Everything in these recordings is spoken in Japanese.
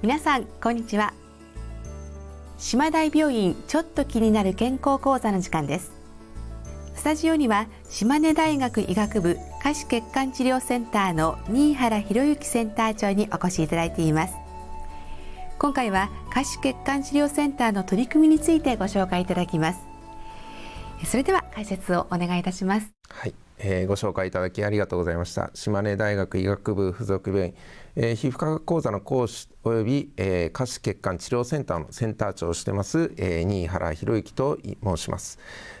皆さんこんにちは島大病院ちょっと気になる健康講座の時間ですスタジオには島根大学医学部下肢血管治療センターの新原博之センター長にお越しいただいています今回は下肢血管治療センターの取り組みについてご紹介いただきますそれでは解説をお願いいたしますはいえー、ご紹介いただきありがとうございました島根大学医学部附属病院、えー、皮膚科学講座の講師および、えー、下肢血管治療センターのセンター長をしてます、えー、新原博之と申します、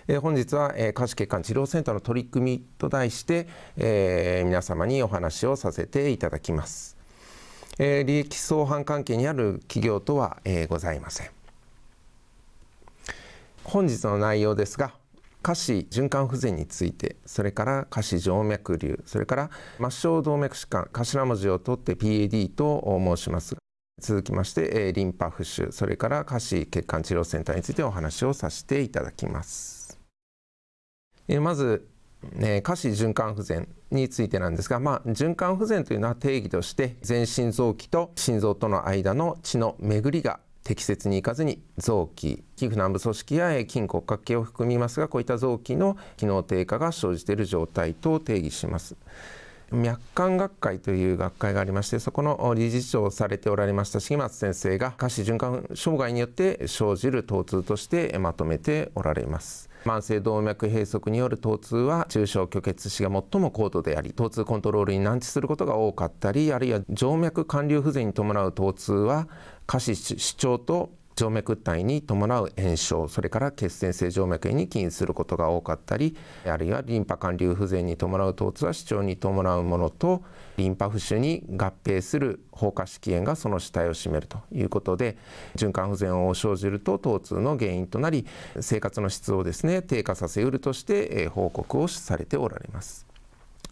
えー、本日は、えー、下肢血管治療センターの取り組みと題して、えー、皆様にお話をさせていただきます、えー、利益相反関係にある企業とは、えー、ございません本日の内容ですが下肢循環不全についてそれから下肢静脈瘤それから末梢動脈疾患頭文字を取って PAD と申します続きましてリンパ浮腫それから下肢血管治療センターについてお話をさせていただきますまず下肢循環不全についてなんですが、まあ、循環不全というのは定義として全身臓器と心臓との間の血の巡りが適切に行かずに臓器皮膚軟部組織や筋骨格系を含みますがこういった臓器の機能低下が生じている状態と定義します。脈管学会という学会がありましてそこの理事長をされておられました重松先生が下肢循環障害によって生じる疼痛としてまとめておられます。慢性動脈閉塞による疼痛は中小虚血死が最も高度であり疼痛コントロールに難治することが多かったりあるいは静脈管流不全に伴う疼痛は下肢主張と静脈体に伴う炎症それから血栓性静脈炎に起因することが多かったりあるいはリンパ管流不全に伴う疼痛は主張に伴うものとリンパ浮腫に合併する放火式炎がその主体を占めるということで循環不全を生じると疼痛の原因となり生活の質をですね低下させうるとして報告をされておられます。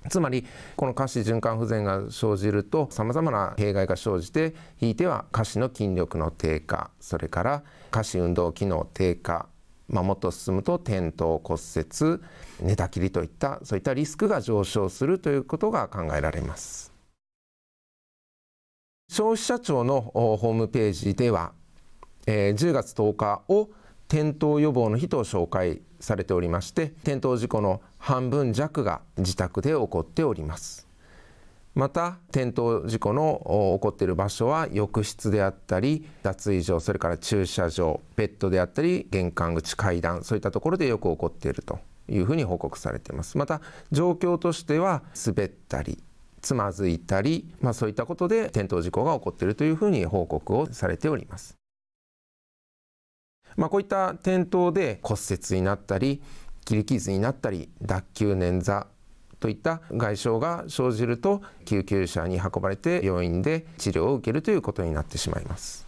つまりこの下肢循環不全が生じるとさまざまな弊害が生じてひいては下肢の筋力の低下それから下肢運動機能低下、まあ、もっと進むと転倒骨折寝たきりといったそういったリスクが上昇するということが考えられます。消費者庁のホームページでは10月10日を転倒予防の日と紹介されておりまして転倒事故の半分弱が自宅で起こっておりますまた転倒事故の起こっている場所は浴室であったり脱衣所それから駐車場ベッドであったり玄関口階段そういったところでよく起こっているというふうに報告されていますまた状況としては滑ったりつまずいたり、まあ、そういったことで転倒事故が起こっているというふうに報告をされておりますまあ、こういった転倒で骨折になったり切り傷になったり脱臼捻挫といった外傷が生じると救急車に運ばれて病院で治療を受けるということになってしまいます。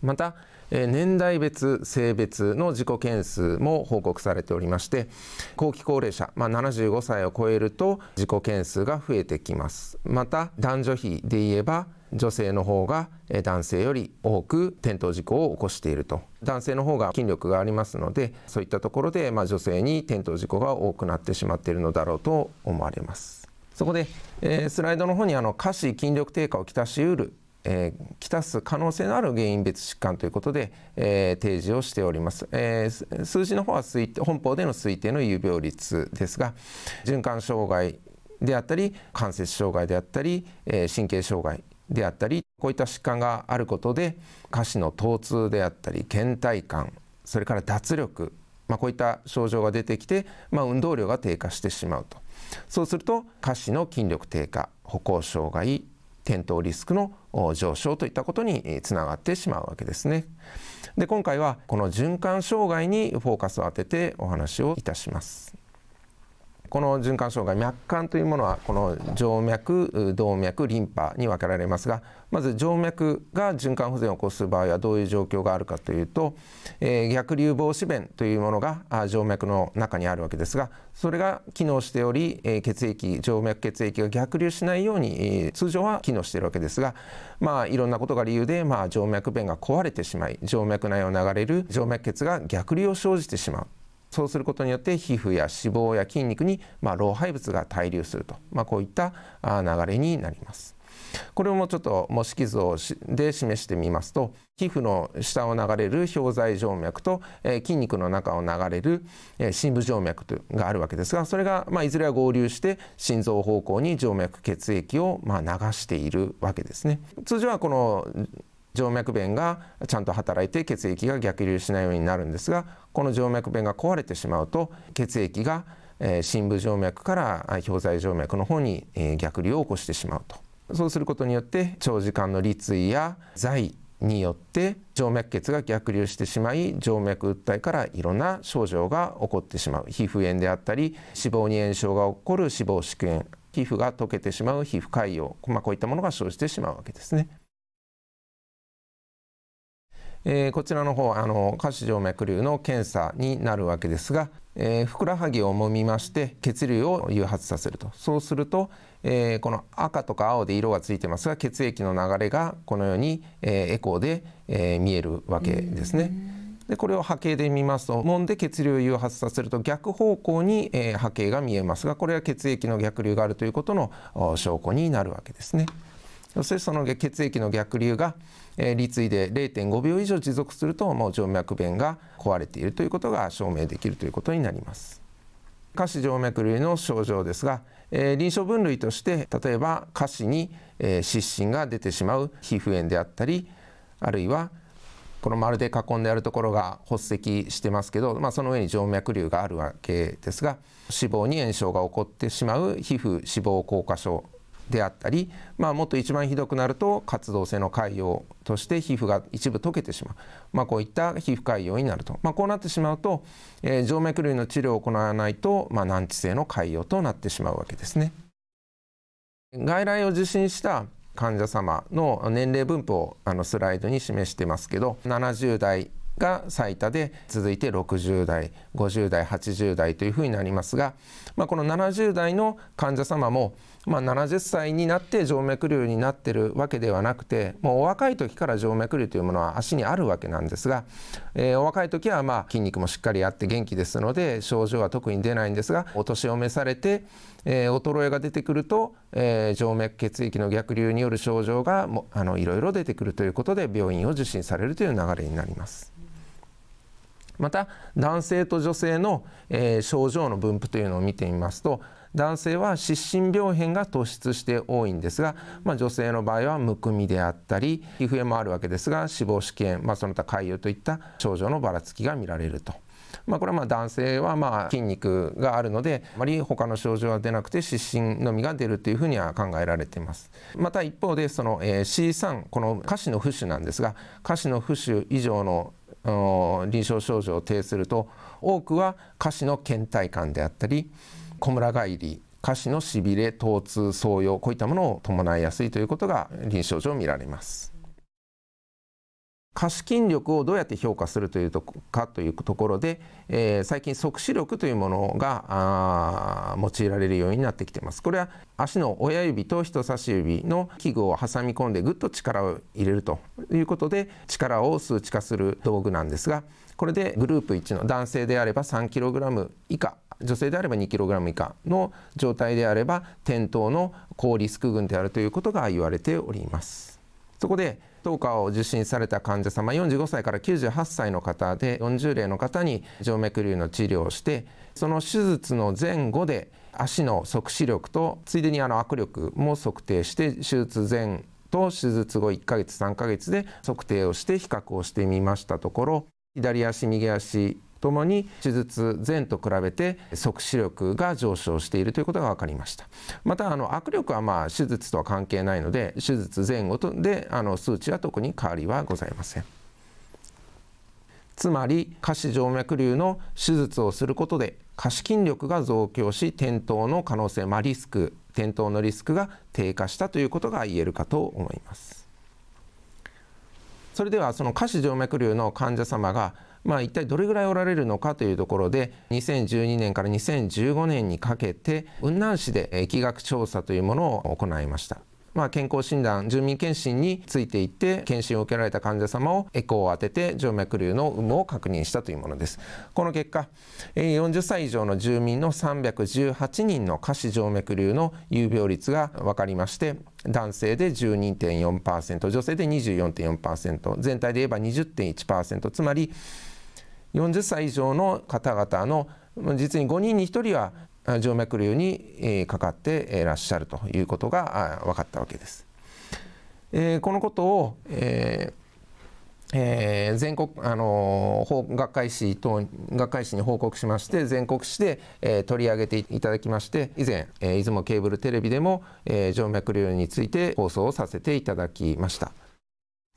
また年代別性別の事故件数も報告されておりまして後期高齢者、まあ、75歳を超えると事故件数が増えてきますまた男女比で言えば女性の方が男性より多く転倒事故を起こしていると男性の方が筋力がありますのでそういったところで、まあ、女性に転倒事故が多くなってしまっているのだろうと思われますそこで、えー、スライドの方にあの下肢筋力低下をきたしうるえー、きたす可能性のある原因別疾患ということで、えー、提示をしております、えー、数字の方は推定本法での推定の有病率ですが循環障害であったり関節障害であったり、え神経障害であったりこういった疾患があることで下肢の疼痛であったり倦怠感それから脱力、まあ、こういった症状が出てきて、まあ、運動量が低下してしまうとそうすると下肢の筋力低下歩行障害転倒リスクの上昇といったことにつながってしまうわけですね。で今回はこの循環障害にフォーカスを当ててお話をいたします。この循環障害脈管というものはこの静脈動脈リンパに分けられますがまず静脈が循環不全を起こす場合はどういう状況があるかというと、えー、逆流防止弁というものが静脈の中にあるわけですがそれが機能しており、え血液静脈血液が逆流しないように、通常は機能しているわけですが、まあ、いろんなことが理由で、まあ、静脈弁が壊れてしまい静脈内を流れる静脈血が逆流を生じてしまうそうすることによって皮膚や脂肪や筋肉に、まあ、老廃物が滞留すると、まあ、こういった流れになります。これもちょっと模式図をで示してみますと皮膚の下を流れる表材静脈と、えー、筋肉の中を流れる、えー、深部静脈とがあるわけですがそれが、まあ、いずれは合流して心臓方向に静脈血液を、まあ、流しているわけですね。通常はこの静脈弁がちゃんと働いて血液が逆流しないようになるんですがこの静脈弁が壊れてしまうと血液が深部静脈から表剤静脈の方に逆流を起こしてしまうとそうすることによって長時間の立位や剤によって静脈血が逆流してしまい静脈訴えからいろんな症状が起こってしまう皮膚炎であったり脂肪に炎症が起こる脂肪縮炎皮膚が溶けてしまう皮膚潰瘍、まあ、こういったものが生じてしまうわけですね。えー、こちらの方あの下肢静脈瘤の検査になるわけですが、えー、ふくらはぎをもみまして血流を誘発させるとそうすると、えー、この赤とか青で色がついてますが血液の流れがこのように、えー、エコーで、えー、見えるわけですね。でこれを波形で見ますと揉んで血流を誘発させると逆方向に、えー、波形が見えますがこれは血液の逆流があるということの証拠になるわけですね。そしてその血液の逆流が、えー、利で0.5秒以上持続するともう静脈弁が壊れているということが証明できるということになります。下肢静脈瘤の症状ですが、え臨床分類として例えば下肢に、え湿疹が出てしまう皮膚炎であったりあるいはこの丸で囲んであるところが発石してますけど、まあ、その上に静脈瘤があるわけですが脂肪に炎症が起こってしまう皮膚脂肪硬化症であったり、まあ、もっと一番ひどくなると活動性の潰瘍として皮膚が一部溶けてしまう、まあ、こういった皮膚潰瘍になると、まあ、こうなってしまうと、えー、静脈類の治療を行わないと、まあ、難治性の潰瘍となってしまうわけですね。外来を受診した患者様の年齢分布をあのスライドに示してますけど70代が最多で続いて60代50代80代というふうになりますが、まあ、この70代の患者様もまあ、70歳になって静脈瘤になってるわけではなくてもうお若い時から静脈瘤というものは足にあるわけなんですが、えー、お若い時はまあ筋肉もしっかりあって元気ですので症状は特に出ないんですがお年を召されて、えー、衰えが出てくると、えー、静脈血液の逆流による症状がもあのいろいろ出てくるということで病院を受診されるという流れになります。また男性と女性の、えー、症状の分布というのを見てみますと男性は湿疹病変が突出して多いんですが、まあ、女性の場合はむくみであったり皮膚炎もあるわけですが死亡試験、まあ、その他潰瘍といった症状のばらつきが見られると。まあ、これはま男性はま筋肉があるのであまり他の症状は出なくて湿疹のみが出るというふうには考えられていますまた一方でその C3 この下肢の浮腫なんですが下肢の浮腫以上の臨床症状を呈すると多くは下肢の倦怠感であったり小村返り下肢のしびれ疼痛創用こういったものを伴いやすいということが臨床上見られます。下肢筋力をどうやって評価するというとかというところで、えー、最近即死力というものが用いられるようになってきてますこれは足の親指と人差し指の器具を挟み込んでぐっと力を入れるということで力を数値化する道具なんですがこれでグループ1の男性であれば 3kg 以下女性であれば 2kg 以下の状態であれば転倒の高リスク群であるということが言われております。そこで当科を受診された患者様45歳から98歳の方で40例の方に静脈瘤の治療をしてその手術の前後で足の即死力とついでにあの握力も測定して手術前と手術後1ヶ月3ヶ月で測定をして比較をしてみましたところ左足右足ともに手術前と比べて即視力が上昇しているということが分かりましたまたあの握力はまあ手術とは関係ないので手術前後とであの数値は特に変わりはございませんつまり下肢静脈瘤の手術をすることで下肢筋力が増強し転倒の可能性、まあ、リスク転倒のリスクが低下したということが言えるかと思いますそれではその下肢静脈瘤の患者様がまあ、一体どれぐらいおられるのかというところで2012年から2015年にかけて雲南市で疫学調査というものを行いました。まあ、健康診断住民検診についていって検診を受けられた患者様をエコーを当てて静脈瘤の有無を確認したというものですこの結果40歳以上の住民の318人の下肢静脈瘤の有病率が分かりまして男性で12.4%女性で24.4%全体で言えば20.1%つまり40歳以上の方々の実に5人に1人は静脈瘤にかかっていらっしゃるということが分かったわけです。えこのことを、ええ全国あの学会誌等学会誌に報告しまして全国誌で、え取り上げていただきまして以前、え出雲ケーブルテレビでも、え静脈瘤について放送をさせていただきました。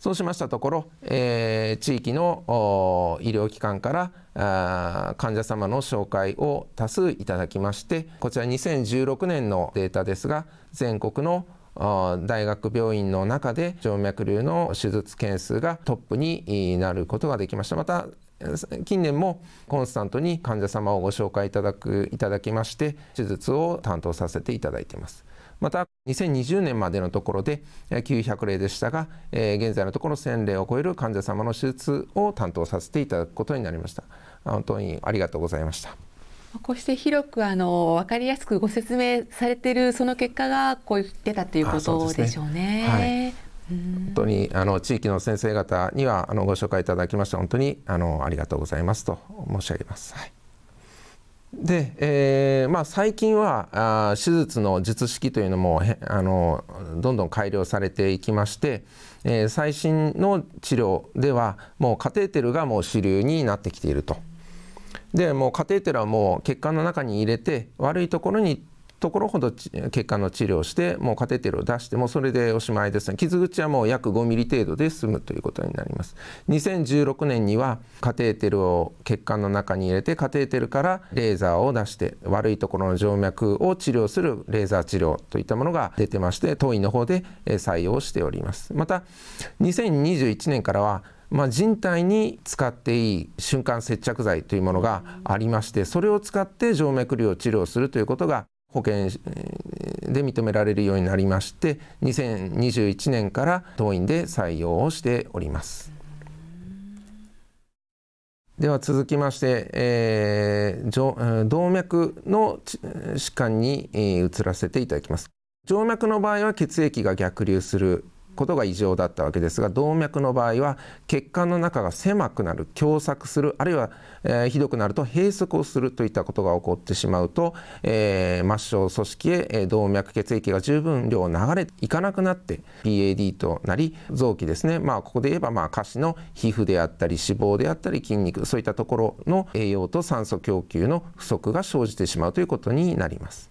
そうしましたところ、えー、地域の医療機関から患者様の紹介を多数いただきましてこちら2016年のデータですが全国の大学病院の中で静脈瘤の手術件数がトップになることができましたまた近年もコンスタントに患者様をご紹介いただくいただきまして手術を担当させていただいていますまた2020年までのところで900例でしたが、現在のところ1000例を超える患者様の手術を担当させていただくことになりました本当にありがとうございましたこうして広くあの分かりやすくご説明されているその結果がこう出たということでしょうね。うねはい、う本当にあの地域の先生方にはあのご紹介いただきまして本当にあのありがとうございますと申し上げます。はいで、えーまあ、最近はあ手術の術式というのもあのどんどん改良されていきまして、えー、最新の治療ではもうカテーテルがもう主流になってきていると。でもうカテーテルはもう血管の中に入れて悪いところにところほど血管の治療をしてもうカテーテルを出してもそれでおしまいですね傷口はもう約5ミリ程度で済むということになります2016年にはカテーテルを血管の中に入れてカテーテルからレーザーを出して悪いところの静脈を治療するレーザー治療といったものが出てまして当院の方で採用しておりますまた2021年からはまあ、人体に使っていい瞬間接着剤というものがありましてそれを使って静脈瘤を治療するということが保険で認められるようになりまして2021年から当院で採用をしておりますでは続きまして、えー、動脈の疾患に移らせていただきます静脈の場合は血液が逆流することが異常だったわけですが動脈の場合は血管の中が狭くなる狭窄するあるいは、えー、ひどくなると閉塞をするといったことが起こってしまうと、えー、末梢組織へ、えー、動脈血液が十分量流れいかなくなって PAD となり臓器ですねまあここで言えばまあ下肢の皮膚であったり脂肪であったり筋肉そういったところの栄養と酸素供給の不足が生じてしまうということになります。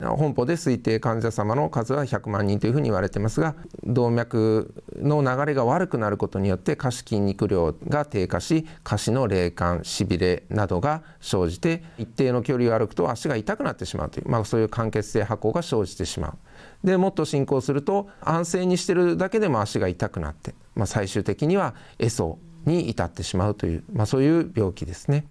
本舗で推定患者様の数は100万人というふうに言われてますが動脈の流れが悪くなることによって下肢筋肉量が低下し下肢の冷感しびれなどが生じて一定の距離を歩くと足が痛くなってしまうという、まあ、そういう間欠性跛行が生じてしまう。でもっと進行すると安静にしてるだけでも足が痛くなって、まあ、最終的にはエソに至ってしまうという、まあ、そういう病気ですね。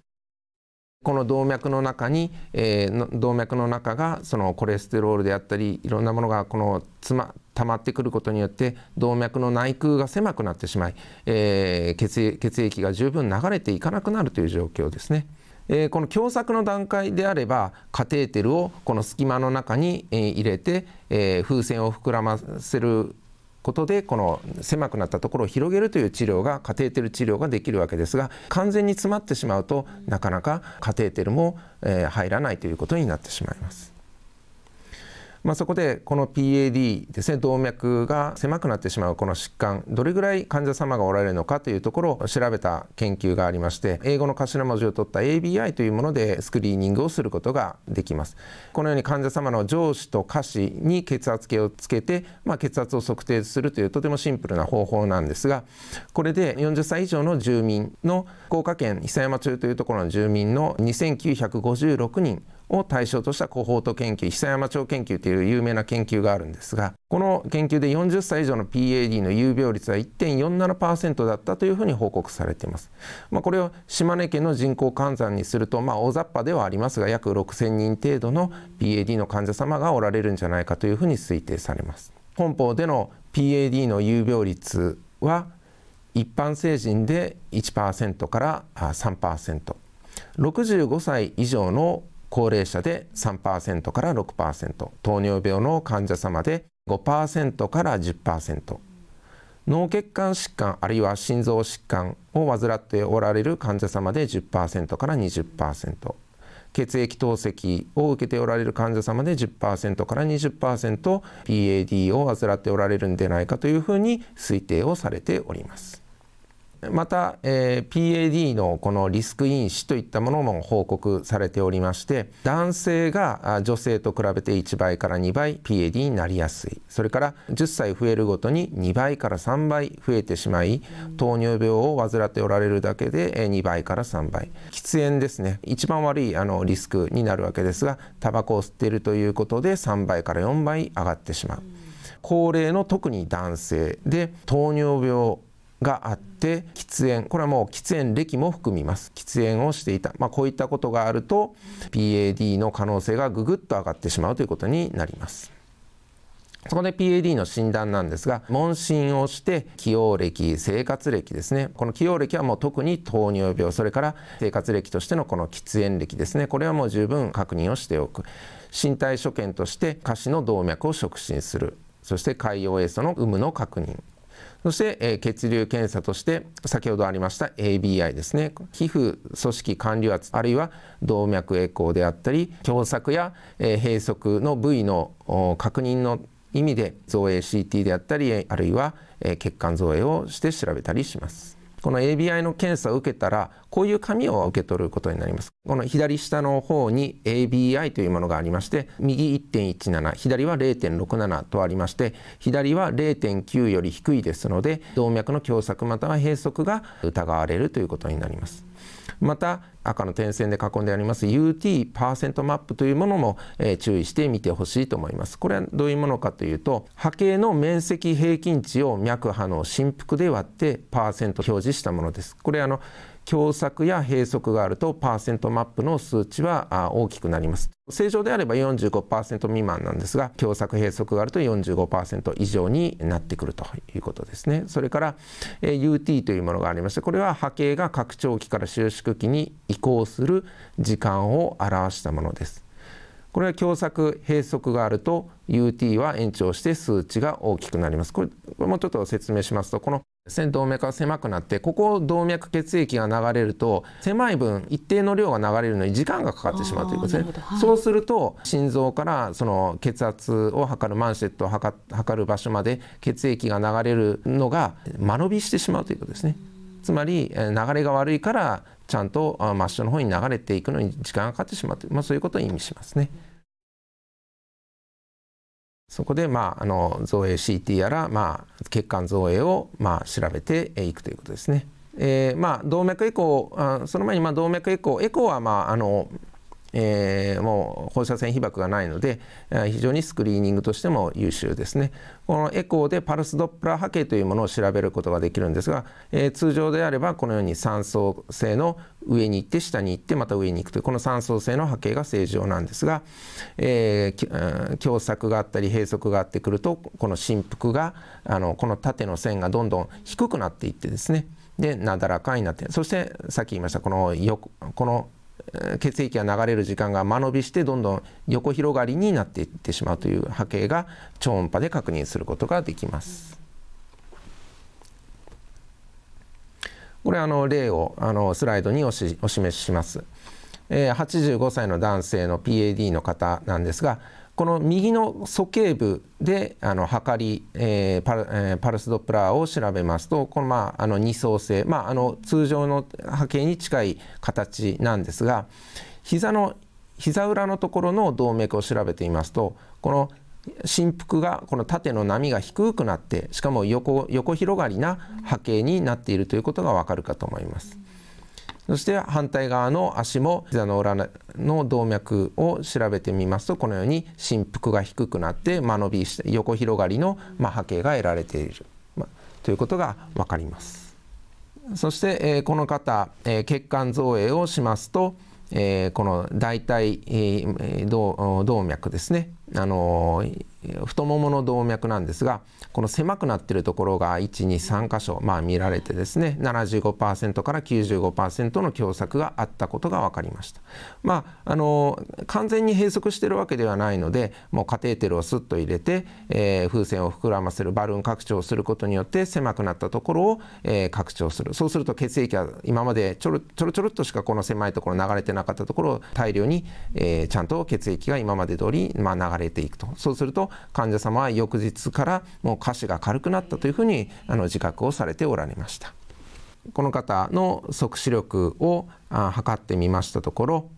この動脈の中に、えー、動脈の中がそのコレステロールであったりいろんなものがこのつま溜まってくることによって動脈の内腔が狭くなってしまい、えー、血液が十分流れていかなくなるという状況ですね。えー、この狭窄の段階であればカテーテルをこの隙間の中に、えー、入れて、えー、風船を膨らませることでこの狭くなったところを広げるという治療がカテーテル治療ができるわけですが完全に詰まってしまうとなかなかカテーテルも、え入らないということになってしまいます。まあ、そこでこの PAD ですね動脈が狭くなってしまうこの疾患どれぐらい患者様がおられるのかというところを調べた研究がありまして英語の頭文字を取った ABI というものでスクリーニングをすることができますこのように患者様の上司と下肢に血圧計をつけて、まあ、血圧を測定するというとてもシンプルな方法なんですがこれで40歳以上の住民の福岡県久山町というところの住民の2956人を対象としたコホート研究久山町研究という有名な研究があるんですがこの研究で40歳以上の PAD の有病率は1.47%だったというふうに報告されています、まあ、これを島根県の人口換算にすると、まあ、大雑把ではありますが約6000人程度の PAD の患者様がおられるんじゃないかというふうに推定されます本邦での PAD の有病率は一般成人で1%から 3%65 歳以上の高齢者で3%から6%糖尿病の患者様で5%から10%脳血管疾患あるいは心臓疾患を患っておられる患者様で10%から20%血液透析を受けておられる患者様で10%から 20%PAD を患っておられるんでないかというふうに推定をされております。また、えー、PAD のこのリスク因子といったものも報告されておりまして男性が女性と比べて1倍から2倍 PAD になりやすいそれから10歳増えるごとに2倍から3倍増えてしまい糖尿病を患っておられるだけで2倍から3倍喫煙ですね一番悪いあのリスクになるわけですがタバコを吸っているということで3倍から4倍上がってしまう。高齢の特に男性で糖尿病があって喫煙これはもう喫煙歴も含みます喫煙をしていた、まあ、こういったことがあると PAD の可能性がぐぐっと上がってしまうということになります。そこで PAD の診断なんですが問診をして起用歴生活歴ですねこの起用歴はもう特に糖尿病それから生活歴としてのこの喫煙歴ですねこれはもう十分確認をしておく身体所見として下肢の動脈を触診するそして海洋栄素の有無の確認そして、え血流検査として先ほどありました ABI ですね皮膚組織管理圧あるいは動脈栄光であったり狭窄や、え閉塞の部位の確認の意味で造影 CT であったりあるいは血管造影をして調べたりします。この ABI の検査を受けたら、こういう紙を受け取ることになります。この左下の方に ABI というものがありまして、右1.17、左は0.67とありまして、左は0.9より低いですので、動脈の狭窄または閉塞が疑われるということになります。また赤の点線で囲んであります UT パーセントマップというものも、え注意して見てほしいと思います。これはどういうものかというと波形の面積平均値を脈波の振幅で割ってパーセント表示したものです。これあの狭窄や閉塞があるとパーセントマップの数値は大きくなります正常であれば45%未満なんですが狭窄閉塞があると45%以上になってくるということですねそれから UT というものがありましてこれは波形が拡張期から収縮期に移行する時間を表したものですこれは狭窄閉塞があると UT は延長して数値が大きくなりますこれもうちょっと説明しますとこの先動脈が狭くなってここを動脈血液が流れると狭い分一定の量が流れるのに時間がかかってしまうということですね、はい、そうすると心臓からその血圧を測るマンシェットを測る場所まで血液が流れるのが間延びしてしまうということですねつまり流れが悪いからちゃんと末梢の方に流れていくのに時間がかかってしまうという、まあ、そういうことを意味しますね。そこで、まあ、あの造影 CT やら、まあ、血管造影を、まあ、調べていくということですね。えーまあ、動脈エコーあその前に、まあ、動脈エコーエコーは、まあ、あのえー、もう放射線被曝がないので、非常にスクリーニングとしても優秀ですねこのエコーでパルスドップラー波形というものを調べることができるんですが、えー、通常であればこのように3層性の上に行って下に行ってまた上に行くというこの3層性の波形が正常なんですが、えー、狭窄があったり閉塞があってくるとこの振幅があのこの縦の線がどんどん低くなっていってですねでなだらかになってそしてさっき言いましたこの横この血液が流れる時間が間延びしてどんどん横広がりになっていってしまうという波形が超音波で確認することができます。これあの例をあのスライドにおしお示しします。えー、85歳の男性の PAD の方なんですがこの右の鼠径部であの測り、えーパルえー、パルスドプラーを調べますとこの,、まあ、あの二層性、まあ、あの通常の波形に近い形なんですが膝の膝裏のところの動脈を調べてみますとこの振幅がこの縦の波が低くなってしかも横横広がりな波形になっているということがわかるかと思います。そして反対側の足も膝の裏の動脈を調べてみますとこのように振幅が低くなって間延びして横広がりの波形が得られている、ということが分かります。そして、えこの方、え血管造影をしますと、えこの大腿、動脈ですねあの太ももの動脈なんですがこの狭くなってるところが123箇所、まあ、見られてですね75%から95%の狭窄があったことが分かりました、まあ、あの完全に閉塞してるわけではないのでもうカテーテルをスッと入れて、えー、風船を膨らませるバルーン拡張することによって狭くなったところを、えー、拡張するそうすると血液は今までちょろちょろちょろっとしかこの狭いところ流れてなかったところを大量に、えー、ちゃんと血液が今まで通り、まあ、流れ流れていくとそうすると患者様は翌日からもう下肢が軽くなったというふうにあの自覚をされておられました。この方の即死力を測ってみましたところ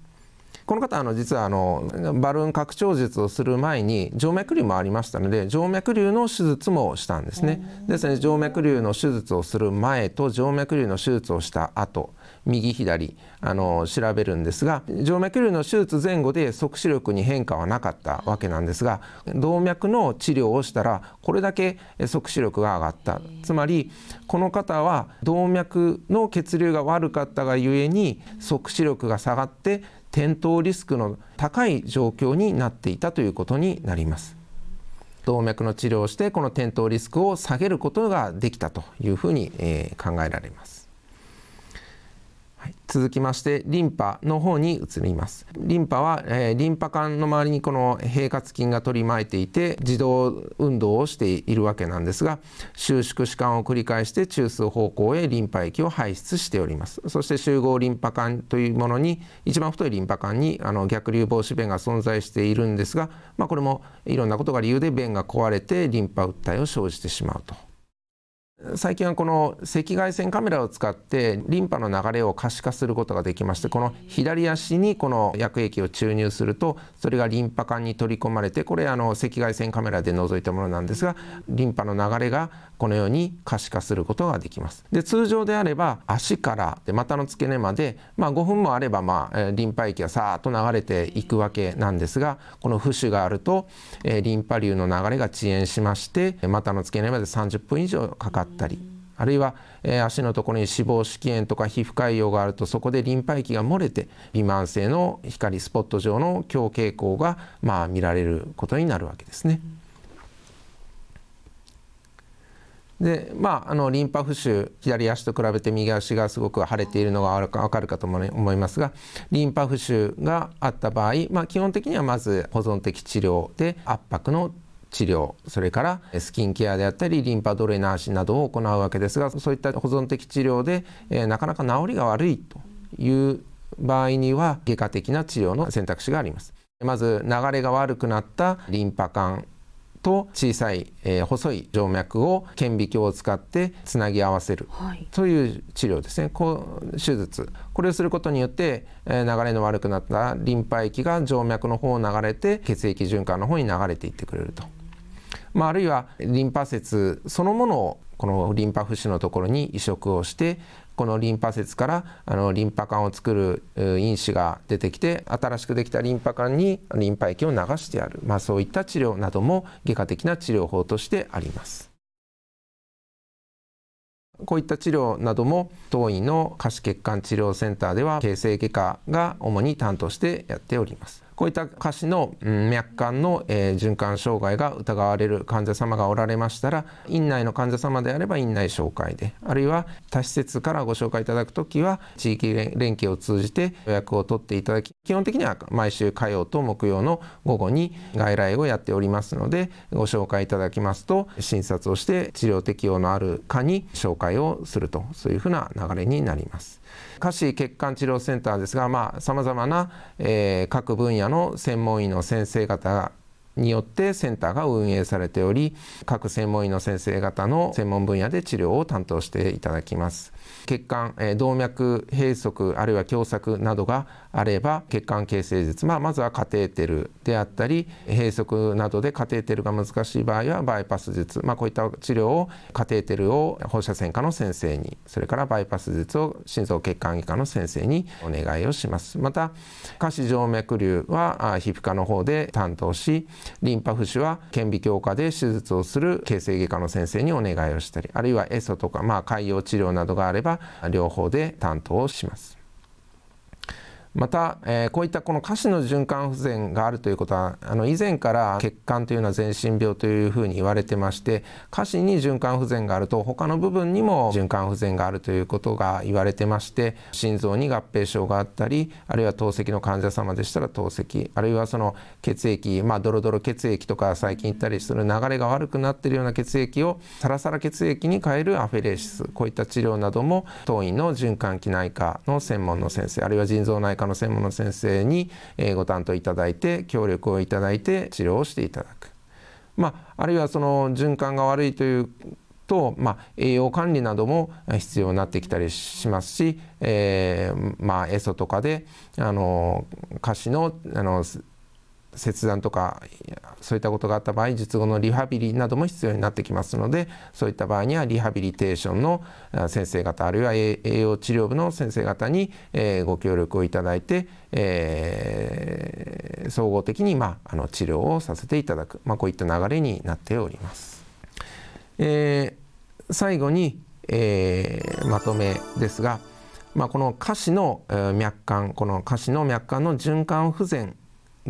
この方あの実はあのバルーン拡張術をする前に静脈瘤もありましたので静脈瘤の手術もしたんですね。ですので静脈瘤の手術をする前と静脈瘤の手術をした後右左あの調べるんですが静脈瘤の手術前後で即視力に変化はなかったわけなんですが動脈の治療をしたらこれだけ即視力が上がったつまりこの方は動脈の血流が悪かったがゆえに即視力が下がって転倒リスクの高い状況になっていたということになります動脈の治療をしてこの転倒リスクを下げることができたというふうに考えられますはい、続きましてリンパの方に移りますリンパは、えー、リンパ管の周りにこの平滑筋が取り巻いていて自動運動をしているわけなんですが収縮弛緩を繰り返して中枢方向へリンパ液を排出しておりますそして集合リンパ管というものに一番太いリンパ管にあの逆流防止弁が存在しているんですが、まあ、これもいろんなことが理由で弁が壊れてリンパ訴えを生じてしまうと最近はこの赤外線カメラを使ってリンパの流れを可視化することができましてこの左足にこの薬液を注入するとそれがリンパ管に取り込まれてこれあの赤外線カメラで覗いたものなんですがリンパの流れがこのように可視化することができます。で通常であれば足からで股の付け根まで、まあ、5分もあれば、まあ、リンパ液がさーっと流れていくわけなんですがこの浮腫があると、えリンパ流の流れが遅延しまして股の付け根まで30分以上かかったり。あるいは、えー、足のところに脂肪式炎とか皮膚潰瘍があるとそこでリンパ液が漏れて微慢性の光スポット上の強傾向が、まあ、見られることになるわけですね。でまあ、あのリンパ浮腫左足と比べて右足がすごく腫れているのが分かるかと思いますがリンパ浮腫があった場合、まあ、基本的にはまず保存的治療で圧迫の治療それからスキンケアであったりリンパドレナージなどを行うわけですがそういった保存的治療で、えー、なかなか治りが悪いという場合には外科的な治療の選択肢があります。まず流れが悪くなったリンパ管と小さい、えー、細い静脈を顕微鏡を使ってつなぎ合わせるという治療ですね、こう手術これをすることによって、えー、流れの悪くなったリンパ液が静脈の方を流れて血液循環の方に流れていってくれると。まあ、あるいはリンパ節そのものをこのリンパ浮腫のところに移植をしてこのリンパ節からあのリンパ管を作る因子が出てきて新しくできたリンパ管にリンパ液を流してやる、まあ、そういった治療なども外科的な治療法としてあります。こういった治療なども当院の下肢血管治療センターでは形成外科が主に担当してやっております。こういった下肢の、うん、脈管の、え循環障害が疑われる患者様がおられましたら院内の患者様であれば院内紹介であるいは他施設からご紹介いただくときは地域連携を通じて予約を取っていただき基本的には毎週火曜と木曜の午後に外来をやっておりますのでご紹介いただきますと診察をして治療適用のある科に紹介をするとそういうふうな流れになります。下肢血管治療センターですがさまざ、まな、えー、各分野の専門医の先生方によってセンターが運営されており各専門医の先生方の専門分野で治療を担当していただきます。血管、え動脈閉塞あるいは狭窄などがあれば血管形成術、まあ、まずはカテーテルであったり閉塞などでカテーテルが難しい場合はバイパス術、まあ、こういった治療をカテーテルを放射線科の先生にそれからバイパス術を心臓血管外科の先生にお願いをします。また下肢静脈瘤は皮膚科の方で担当しリンパ浮腫は顕微鏡下で手術をする形成外科の先生にお願いをしたりあるいはエソとか、まあ、海洋治療などがあれば両方で担当をします。また、えー、こういったこの下肢の循環不全があるということはあの以前から血管というのは全身病というふうに言われてまして下肢に循環不全があると他の部分にも循環不全があるということが言われてまして心臓に合併症があったりあるいは透析の患者様でしたら透析あるいはその血液まあドロドロ血液とか最近言ったりする流れが悪くなってるような血液をサラサラ血液に変えるアフェレーシスこういった治療なども当院の循環器内科の専門の先生あるいは腎臓内科の専門の先生にご担当いただいて協力をいただいて治療をしていただく、まあ、あるいはその循環が悪いというと、まあ、栄養管理なども必要になってきたりしますし、えー、まあ、エソとかであの下肢のあの切断とかそういったことがあった場合術後のリハビリなども必要になってきますのでそういった場合にはリハビリテーションの先生方あるいは栄養治療部の先生方にご協力をいただいて、えー、総合的に、まあ、あの治療をさせていただく、まあ、こういった流れになっております。えー、最後に、えー、まとめですが、まあ、この下肢の脈管この下肢の脈管の循環不全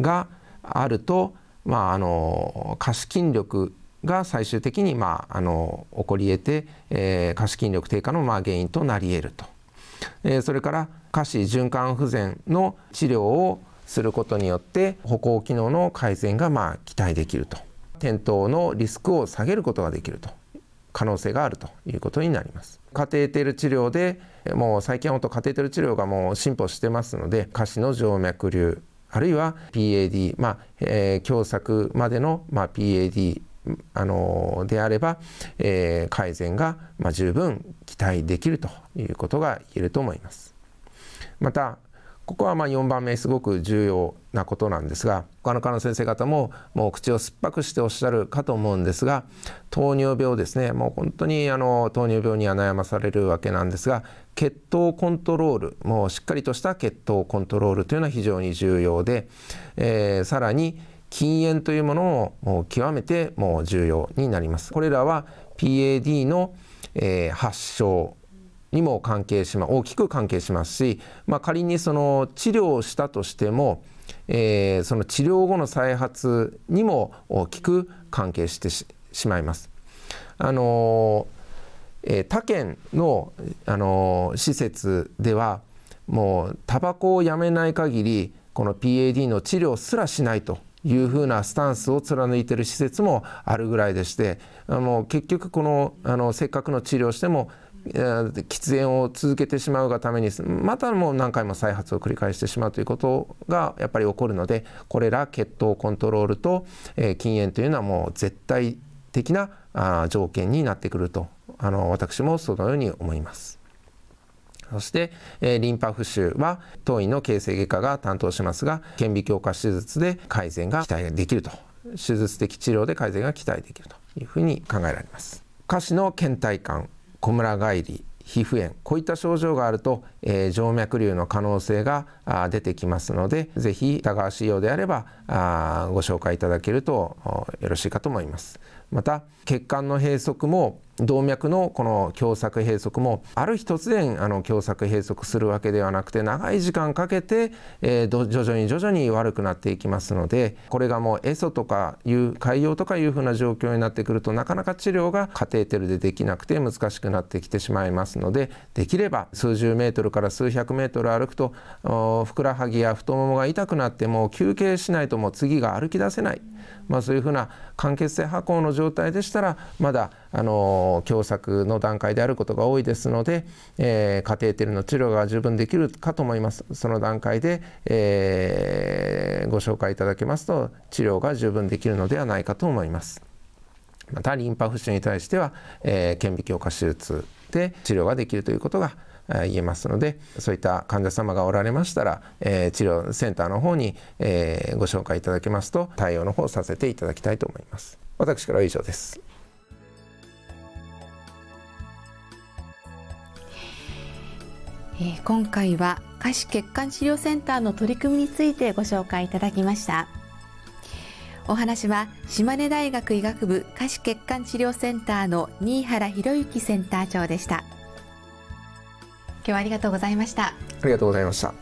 が、あると、まあ、あの貸す筋力が最終的に、まあ、あの起こり得て、えー、貸す筋力低下の、まあ、原因となり得ると、えー、それから下肢循環不全の治療をすることによって歩行機能の改善が、まあ、期待できると転倒のリスクを下げることができると可能性があるということになります。カテーテル治療でもう最近は本当カテーテル治療がもう進歩してますので下肢の静脈瘤あるいは PAD、まあえー、狭窄までの、まあ、PAD あのであれば、えー、改善が、まあ、十分期待できるということが言えると思います。またここはま4番目すごく重要なことなんですが他の科の先生方ももう口を酸っぱくしておっしゃるかと思うんですが糖尿病ですねもう本当にあの糖尿病には悩まされるわけなんですが血糖コントロールもうしっかりとした血糖コントロールというのは非常に重要で、えー、さらに禁煙というものも極めてもう重要になります。これらは PAD の、え発症にも関係しま大きく関係しますし、まあ、仮にその治療をしたとしても、えー、その治療後の再発にも大きく関係してしまいます。あのえー、他県の、あの施設ではもうタバコをやめない限りこの PAD の治療すらしないというふうなスタンスを貫いている施設もあるぐらいでしてあの結局このあのせっかくの治療しても喫煙を続けてしまうがためにまたもう何回も再発を繰り返してしまうということがやっぱり起こるのでこれら血糖コントロールと、え禁煙というのはもう絶対的なあ条件になってくるとあの私もそのように思います。そして、えー、リンパ浮腫は当院の形成外科が担当しますが顕微鏡化手術で改善が期待できると手術的治療で改善が期待できるというふうに考えられます。下肢の倦怠感こむら返り皮膚炎こういった症状があると、えー、静脈瘤の可能性が出てきますので是非疑わしいようであればあご紹介いただけるとよろしいかと思います。また血管の閉塞も動脈のこの狭窄閉塞もある日突然あの狭窄閉塞するわけではなくて長い時間かけて、えー、徐々に徐々に悪くなっていきますのでこれがもうエソとかいう潰瘍とかいうふうな状況になってくるとなかなか治療がカテーテルでできなくて難しくなってきてしまいますのでできれば数十メートルから数百メートル歩くとふくらはぎや太ももが痛くなってもう休憩しないともう次が歩き出せない。まあ、そういうふうな間欠性発酵の状態でしたらまだあの狭窄の段階であることが多いですので、えー、カテーテルの治療が十分できるかと思いますその段階で、えー、ご紹介いただけますと治療が十分できるのではないかと思います。またリンパ浮腫に対しては、えー、顕微鏡化手術で治療ができるということが言えますのでそういった患者様がおられましたら、えー、治療センターの方に、えー、ご紹介いただけますと対応の方させていただきたいと思います私からは以上ですえー、今回は下肢血管治療センターの取り組みについてご紹介いただきましたお話は島根大学医学部下肢血管治療センターの新原博之センター長でした。今日はありがとうございましたありがとうございました